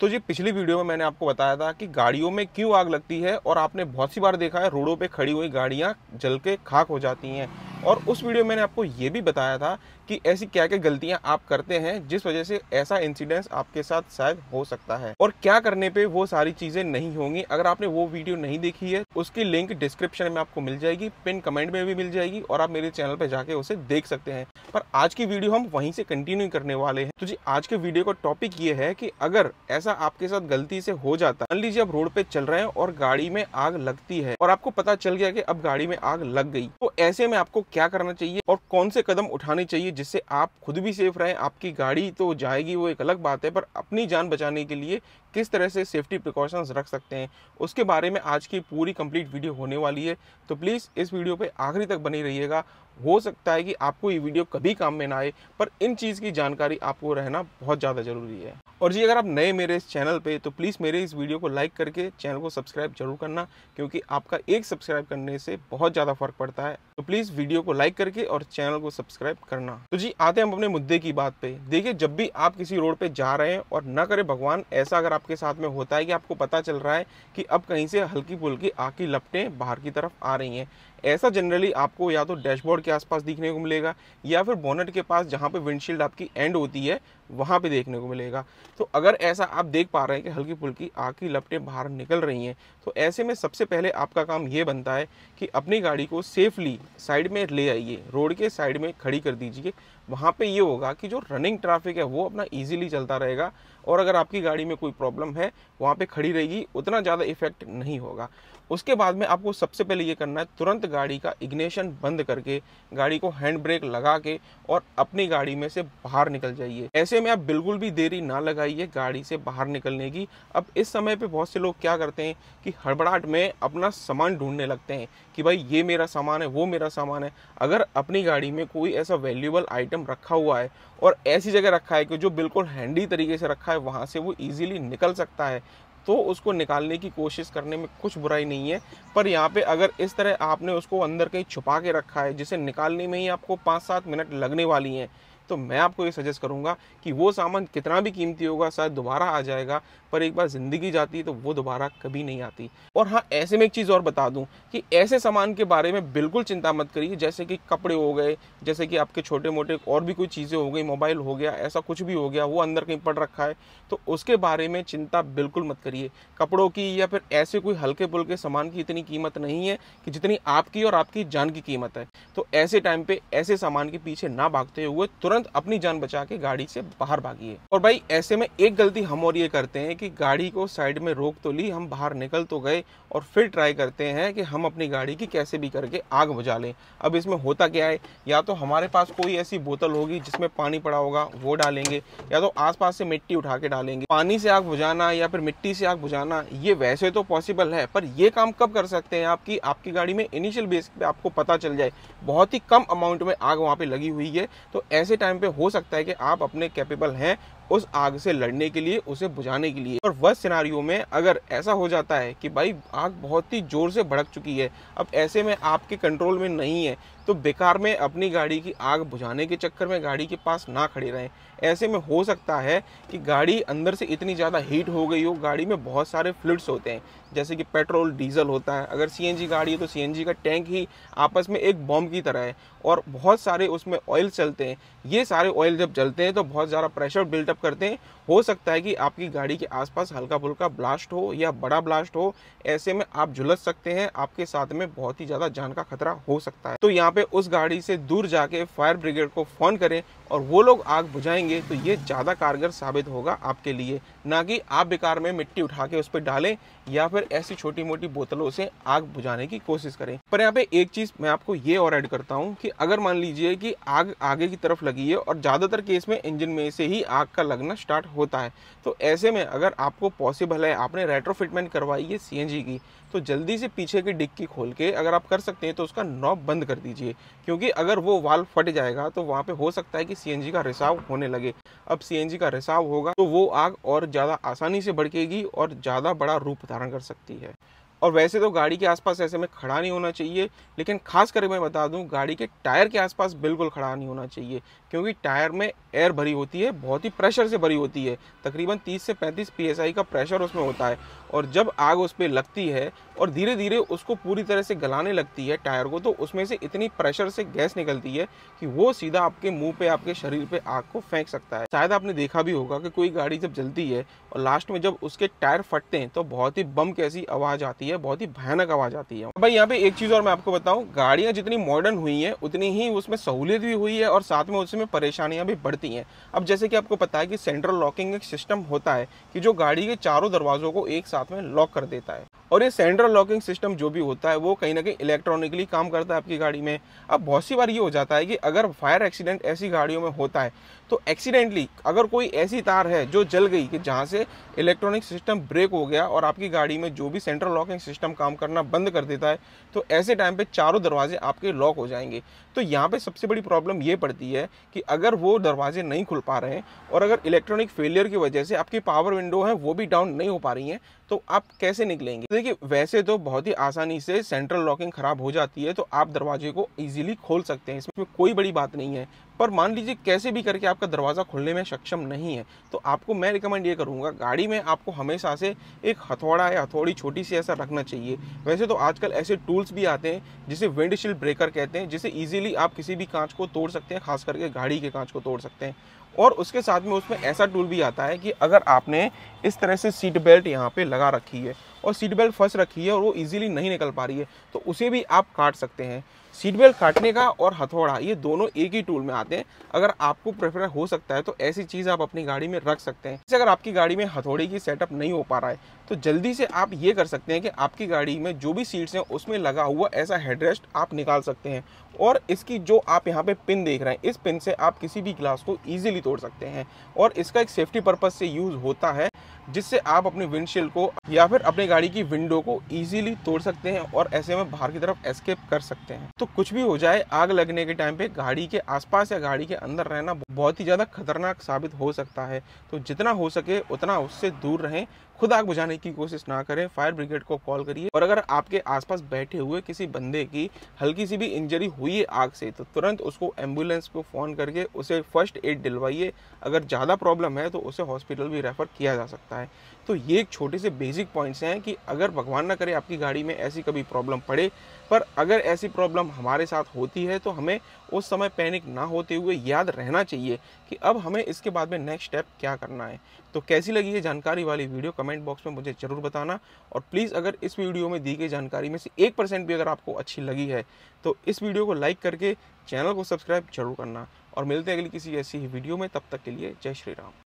तो जी पिछली वीडियो में मैंने आपको बताया था कि गाड़ियों में क्यों आग लगती है और आपने बहुत सी बार देखा है रोडों पे खड़ी हुई गाड़ियाँ जल के खाक हो जाती हैं और उस वीडियो में मैंने आपको ये भी बताया था कि ऐसी क्या क्या गलतियां आप करते हैं जिस वजह से ऐसा इंसिडेंस आपके साथ शायद हो सकता है और क्या करने पे वो सारी चीजें नहीं होंगी अगर आपने वो वीडियो नहीं देखी है उसकी लिंक डिस्क्रिप्शन में आपको मिल जाएगी पिन कमेंट में भी मिल जाएगी और आप मेरे चैनल पर जाके उसे देख सकते हैं पर आज की वीडियो हम वहीं से कंटिन्यू करने वाले हैं तो जी आज के वीडियो का टॉपिक ये है कि अगर ऐसा आपके साथ गलती से हो जाता है मान लीजिए आप रोड पे चल रहे हैं और गाड़ी में आग लगती है और आपको पता चल गया कि अब गाड़ी में आग लग गई तो ऐसे में आपको क्या करना चाहिए और कौन से कदम उठाने चाहिए जिससे आप खुद भी सेफ रहें आपकी गाड़ी तो जाएगी वो एक अलग बात है पर अपनी जान बचाने के लिए किस तरह से सेफ्टी प्रिकॉशंस रख सकते हैं उसके बारे में आज की पूरी कंप्लीट वीडियो होने वाली है तो प्लीज़ इस वीडियो पर आखिरी तक बनी रहिएगा हो सकता है कि आपको ये वीडियो कभी काम में ना आए पर इन चीज़ की जानकारी आपको रहना बहुत ज़्यादा ज़रूरी है और जी अगर आप नए मेरे इस चैनल पे तो प्लीज़ मेरे इस वीडियो को लाइक करके चैनल को सब्सक्राइब जरूर करना क्योंकि आपका एक सब्सक्राइब करने से बहुत ज़्यादा फ़र्क पड़ता है तो प्लीज़ वीडियो को लाइक करके और चैनल को सब्सक्राइब करना तो जी आते हैं हम अपने मुद्दे की बात पे देखिए जब भी आप किसी रोड पे जा रहे हैं और ना करे भगवान ऐसा अगर आपके साथ में होता है कि आपको पता चल रहा है कि अब कहीं से हल्की फुल्की आग की लपटें बाहर की तरफ आ रही हैं ऐसा जनरली आपको या तो डैशबोर्ड के आसपास देखने को मिलेगा या फिर बोनट के पास जहाँ पे विंडशील्ड आपकी एंड होती है वहाँ पे देखने को मिलेगा तो अगर ऐसा आप देख पा रहे हैं कि हल्की फुल्की आग की लपटें बाहर निकल रही हैं तो ऐसे में सबसे पहले आपका काम ये बनता है कि अपनी गाड़ी को सेफली साइड में ले आइए रोड के साइड में खड़ी कर दीजिए वहाँ पे ये होगा कि जो रनिंग ट्रैफिक है वो अपना इजीली चलता रहेगा और अगर आपकी गाड़ी में कोई प्रॉब्लम है वहाँ पे खड़ी रहेगी उतना ज़्यादा इफेक्ट नहीं होगा उसके बाद में आपको सबसे पहले ये करना है तुरंत गाड़ी का इग्निशन बंद करके गाड़ी को हैंड ब्रेक लगा के और अपनी गाड़ी में से बाहर निकल जाइए ऐसे में आप बिल्कुल भी देरी ना लगाइए गाड़ी से बाहर निकलने की अब इस समय पे बहुत से लोग क्या करते हैं कि हड़बड़ाहट में अपना सामान ढूंढने लगते हैं कि भाई ये मेरा सामान है वो मेरा सामान है अगर अपनी गाड़ी में कोई ऐसा वैल्यूबल आइटम आइटम रखा हुआ है और ऐसी जगह रखा है कि जो बिल्कुल हैंडी तरीके से रखा है वहाँ से वो ईजिली निकल सकता है तो उसको निकालने की कोशिश करने में कुछ बुराई नहीं है पर यहाँ पे अगर इस तरह आपने उसको अंदर कहीं छुपा के रखा है जिसे निकालने में ही आपको पाँच सात मिनट लगने वाली हैं तो मैं आपको ये सजेस्ट करूँगा कि वो सामान कितना भी कीमती होगा शायद दोबारा आ जाएगा पर एक बार ज़िंदगी जाती है तो वो दोबारा कभी नहीं आती और हाँ ऐसे में एक चीज़ और बता दूँ कि ऐसे सामान के बारे में बिल्कुल चिंता मत करिए जैसे कि कपड़े हो गए जैसे कि आपके छोटे मोटे और भी कोई चीज़ें हो गई मोबाइल हो गया ऐसा कुछ भी हो गया वो अंदर कहीं पड़ रखा है तो उसके बारे में चिंता बिल्कुल मत करिए कपड़ों की या फिर ऐसे कोई हल्के पुल्के सामान की इतनी कीमत नहीं है कि जितनी आपकी और आपकी जान की कीमत है तो ऐसे टाइम पर ऐसे सामान के पीछे ना भागते हुए तुरंत तुरंत अपनी जान बचा के गाड़ी से बाहर भागी और भाई ऐसे में एक गलती हम और ये करते हैं कि गाड़ी को साइड में रोक तो ली हम बाहर निकल तो गए और फिर ट्राई करते हैं कि हम अपनी गाड़ी की कैसे भी करके आग बुझा लें अब इसमें होता क्या है या तो हमारे पास कोई ऐसी बोतल होगी जिसमें पानी पड़ा होगा वो डालेंगे या तो आस से मिट्टी उठा के डालेंगे पानी से आग बुझाना या फिर मिट्टी से आग बुझाना ये वैसे तो पॉसिबल है पर ये काम कब कर सकते हैं आपकी आपकी गाड़ी में इनिशियल बेस पे आपको पता चल जाए बहुत ही कम अमाउंट में आग वहाँ पे लगी हुई है तो ऐसे टाइम टाइम पे हो सकता है कि आप अपने कैपेबल हैं उस आग से लड़ने के लिए उसे बुझाने के लिए और वह सिनारियों में अगर ऐसा हो जाता है कि भाई आग बहुत ही ज़ोर से भड़क चुकी है अब ऐसे में आपके कंट्रोल में नहीं है तो बेकार में अपनी गाड़ी की आग बुझाने के चक्कर में गाड़ी के पास ना खड़े रहें ऐसे में हो सकता है कि गाड़ी अंदर से इतनी ज़्यादा हीट हो गई हो गाड़ी में बहुत सारे फ्लूड्स होते हैं जैसे कि पेट्रोल डीजल होता है अगर सी गाड़ी है तो सी का टैंक ही आपस में एक बॉम्ब की तरह है और बहुत सारे उसमें ऑयल चलते हैं ये सारे ऑयल जब जलते हैं तो बहुत ज़्यादा प्रेशर बिल्टअप करते हैं हो सकता है कि आपकी गाड़ी के आसपास हल्का फुल्का ब्लास्ट हो या बड़ा ब्लास्ट हो ऐसे में आप झुलस सकते हैं आपके साथ में बहुत ही ज़्यादा जान का खतरा हो सकता है तो यहाँ पे उस गाड़ी से दूर जाके फायर ब्रिगेड को फ़ोन करें और वो लोग आग बुझाएंगे तो ये ज़्यादा कारगर साबित होगा आपके लिए ना कि आप बेकार में मिट्टी उठा के उस पर डालें या फिर ऐसी छोटी मोटी बोतलों से आग बुझाने की कोशिश करें पर यहाँ पे एक चीज़ मैं आपको ये और ऐड करता हूँ कि अगर मान लीजिए कि आग आगे की तरफ लगी है और ज़्यादातर केस में इंजन में से ही आग का लगना स्टार्ट होता है तो ऐसे में अगर आपको पॉसिबल है आपने रेट्रोफिटमेंट करवाई है सी की तो जल्दी से पीछे की डिक्की खोल के अगर आप कर सकते हैं तो उसका नॉब बंद कर दीजिए क्योंकि अगर वो वाल फट जाएगा तो वहाँ पे हो सकता है कि सी का रिसाव होने लगे अब सी का रिसाव होगा तो वो आग और ज़्यादा आसानी से भड़केगी और ज़्यादा बड़ा रूप धारण कर सकती है और वैसे तो गाड़ी के आसपास ऐसे में खड़ा नहीं होना चाहिए लेकिन खास कर मैं बता दूं गाड़ी के टायर के आसपास बिल्कुल खड़ा नहीं होना चाहिए क्योंकि टायर में एयर भरी होती है बहुत ही प्रेशर से भरी होती है तकरीबन 30 से 35 पी का प्रेशर उसमें होता है और जब आग उस पर लगती है और धीरे धीरे उसको पूरी तरह से गलाने लगती है टायर को तो उसमें से इतनी प्रेशर से गैस निकलती है कि वो सीधा आपके मुँह पे आपके शरीर पे आग को फेंक सकता है शायद आपने देखा भी होगा कि कोई गाड़ी जब जलती है और लास्ट में जब उसके टायर फटते हैं तो बहुत ही बम कैसी आवाज़ आती है है बहुत ही भयानक आवाज़ आती है भाई यहाँ पे एक चीज़ और मैं आपको बताऊँ गाड़ियाँ जितनी मॉडर्न हुई हैं उतनी ही उसमें सहूलियत भी हुई है और साथ में उसमें परेशानियां भी बढ़ती हैं अब जैसे कि आपको पता है कि सेंट्रल लॉकिंग एक सिस्टम होता है कि जो गाड़ी के चारों दरवाज़ों को एक साथ में लॉक कर देता है और ये सेंट्रल लॉकिंग सिस्टम जो भी होता है वो कहीं ना कहीं इलेक्ट्रॉनिकली काम करता है आपकी गाड़ी में अब बहुत सी बार ये हो जाता है कि अगर फायर एक्सीडेंट ऐसी गाड़ियों में होता है तो एक्सीडेंटली अगर कोई ऐसी तार है जो जल गई कि जहाँ से इलेक्ट्रॉनिक सिस्टम ब्रेक हो गया और आपकी गाड़ी में जो भी सेंट्रल लॉकिंग सिस्टम काम करना बंद कर देता है तो ऐसे टाइम पर चारों दरवाजे आपके लॉक हो जाएंगे तो यहाँ पर सबसे बड़ी प्रॉब्लम ये पड़ती है कि अगर वो दरवाजे नहीं खुल पा रहे हैं और अगर इलेक्ट्रॉनिक फेलियर की वजह से आपकी पावर विंडो है वो भी डाउन नहीं हो पा रही हैं तो आप कैसे निकलेंगे देखिए वैसे तो बहुत ही आसानी से सेंट्रल लॉकिंग खराब हो जाती है तो आप दरवाजे को इजीली खोल सकते हैं इसमें कोई बड़ी बात नहीं है पर मान लीजिए कैसे भी करके आपका दरवाज़ा खुलने में सक्षम नहीं है तो आपको मैं रिकमेंड ये करूँगा गाड़ी में आपको हमेशा से एक हथौड़ा या हथौड़ी छोटी सी ऐसा रखना चाहिए वैसे तो आजकल ऐसे टूल्स भी आते हैं जिसे विंडशील्ड ब्रेकर कहते हैं जिसे ईजिली आप किसी भी कांच को तोड़ सकते हैं खास करके गाड़ी के कांच को तोड़ सकते हैं और उसके साथ में उसमें ऐसा टूल भी आता है कि अगर आपने इस तरह से सीट बेल्ट यहाँ पे लगा रखी है और सीट बेल्ट फंस रखी है और वो इजीली नहीं निकल पा रही है तो उसे भी आप काट सकते हैं सीट बेल्ट काटने का और हथौड़ा ये दोनों एक ही टूल में आते हैं अगर आपको प्रेफर हो सकता है तो ऐसी चीज़ आप अपनी गाड़ी में रख सकते हैं जैसे अगर आपकी गाड़ी में हथौड़े की सेटअप नहीं हो पा रहा है तो जल्दी से आप ये कर सकते हैं कि आपकी गाड़ी में जो भी सीट्स हैं उसमें लगा हुआ ऐसा हेडरेस्ट आप निकाल सकते हैं और इसकी जो आप यहाँ पे पिन देख रहे हैं इस पिन से आप किसी भी ग्लास को ईजिली तोड़ सकते हैं और इसका एक सेफ्टी पर्पज़ से यूज़ होता है जिससे आप अपने विंडशील्ड को या फिर अपनी गाड़ी की विंडो को ईजिली तोड़ सकते हैं और ऐसे में बाहर की तरफ एस्केप कर सकते हैं तो कुछ भी हो जाए आग लगने के टाइम पे गाड़ी के आसपास या गाड़ी के अंदर रहना बहुत ही ज़्यादा खतरनाक साबित हो सकता है तो जितना हो सके उतना उससे दूर रहें खुद आग बुझाने की कोशिश ना करें फायर ब्रिगेड को कॉल करिए और अगर आपके आसपास बैठे हुए किसी बंदे की हल्की सी भी इंजरी हुई है आग से तो तुरंत उसको एम्बुलेंस को फ़ोन करके उसे फर्स्ट एड दिलवाइए अगर ज़्यादा प्रॉब्लम है तो उसे हॉस्पिटल भी रेफर किया जा सकता है है तो ये एक छोटे से बेसिक पॉइंट्स हैं कि अगर भगवान ना करे आपकी गाड़ी में ऐसी कभी प्रॉब्लम पड़े पर अगर ऐसी प्रॉब्लम हमारे साथ होती है तो हमें उस समय पैनिक ना होते हुए याद रहना चाहिए कि अब हमें इसके बाद में नेक्स्ट स्टेप क्या करना है तो कैसी लगी ये जानकारी वाली वीडियो कमेंट बॉक्स में मुझे ज़रूर बताना और प्लीज़ अगर इस वीडियो में दी गई जानकारी में से एक परसेंट भी अगर आपको अच्छी लगी है तो इस वीडियो को लाइक करके चैनल को सब्सक्राइब जरूर करना और मिलते हैं अगली किसी ऐसी ही वीडियो में तब तक के लिए जय श्री राम